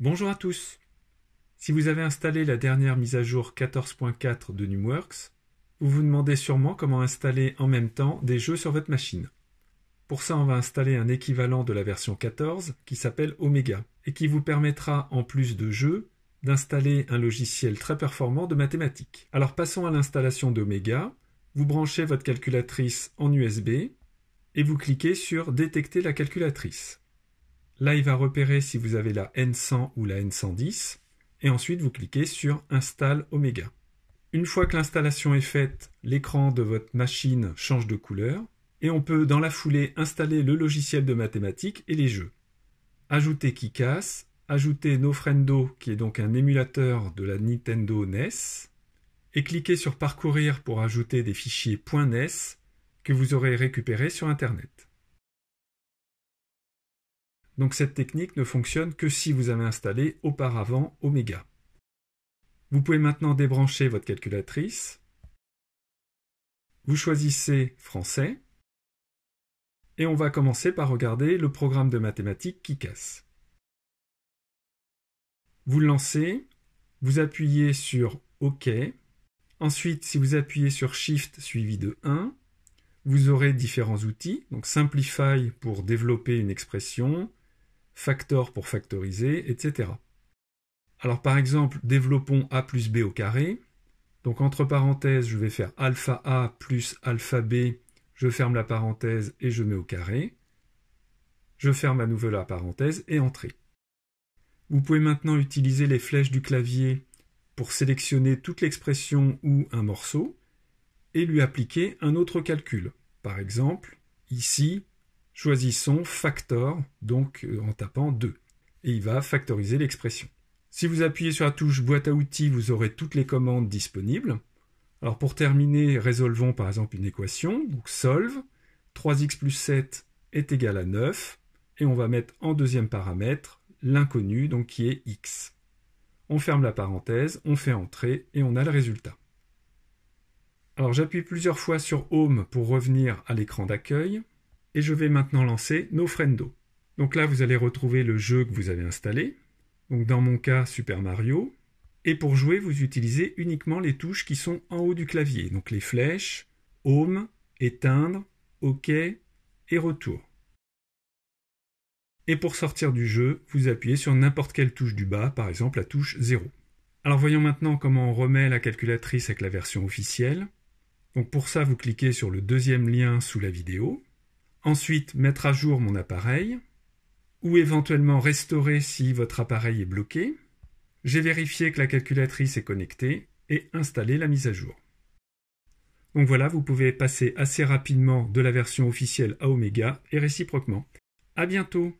Bonjour à tous. Si vous avez installé la dernière mise à jour 14.4 de Numworks, vous vous demandez sûrement comment installer en même temps des jeux sur votre machine. Pour ça, on va installer un équivalent de la version 14 qui s'appelle Omega et qui vous permettra, en plus de jeux, d'installer un logiciel très performant de mathématiques. Alors passons à l'installation d'Omega. Vous branchez votre calculatrice en USB et vous cliquez sur Détecter la calculatrice. Là, il va repérer si vous avez la N100 ou la N110. Et ensuite, vous cliquez sur Install Omega. Une fois que l'installation est faite, l'écran de votre machine change de couleur. Et on peut, dans la foulée, installer le logiciel de mathématiques et les jeux. Ajoutez Kikas, ajoutez Nofrendo, qui est donc un émulateur de la Nintendo NES. Et cliquez sur Parcourir pour ajouter des fichiers .NES que vous aurez récupérés sur Internet. Donc cette technique ne fonctionne que si vous avez installé auparavant Omega. Vous pouvez maintenant débrancher votre calculatrice. Vous choisissez français. Et on va commencer par regarder le programme de mathématiques qui casse. Vous le lancez, vous appuyez sur OK. Ensuite, si vous appuyez sur Shift suivi de 1, vous aurez différents outils. Donc Simplify pour développer une expression, factor pour factoriser, etc. Alors par exemple, développons a plus b au carré. Donc entre parenthèses, je vais faire alpha a plus alpha b, je ferme la parenthèse et je mets au carré. Je ferme à nouveau la parenthèse et entrée. Vous pouvez maintenant utiliser les flèches du clavier pour sélectionner toute l'expression ou un morceau et lui appliquer un autre calcul. Par exemple, ici, Choisissons factor, donc euh, en tapant 2, et il va factoriser l'expression. Si vous appuyez sur la touche boîte à outils, vous aurez toutes les commandes disponibles. Alors pour terminer, résolvons par exemple une équation, donc solve, 3x plus 7 est égal à 9, et on va mettre en deuxième paramètre l'inconnu, donc qui est x. On ferme la parenthèse, on fait entrer, et on a le résultat. Alors j'appuie plusieurs fois sur Home pour revenir à l'écran d'accueil et je vais maintenant lancer Nofrendo. Donc là, vous allez retrouver le jeu que vous avez installé. Donc dans mon cas, Super Mario. Et pour jouer, vous utilisez uniquement les touches qui sont en haut du clavier. Donc les flèches, Home, Éteindre, OK et Retour. Et pour sortir du jeu, vous appuyez sur n'importe quelle touche du bas, par exemple la touche 0. Alors voyons maintenant comment on remet la calculatrice avec la version officielle. Donc pour ça, vous cliquez sur le deuxième lien sous la vidéo, Ensuite, mettre à jour mon appareil ou éventuellement restaurer si votre appareil est bloqué. J'ai vérifié que la calculatrice est connectée et installé la mise à jour. Donc voilà, vous pouvez passer assez rapidement de la version officielle à Omega et réciproquement. À bientôt!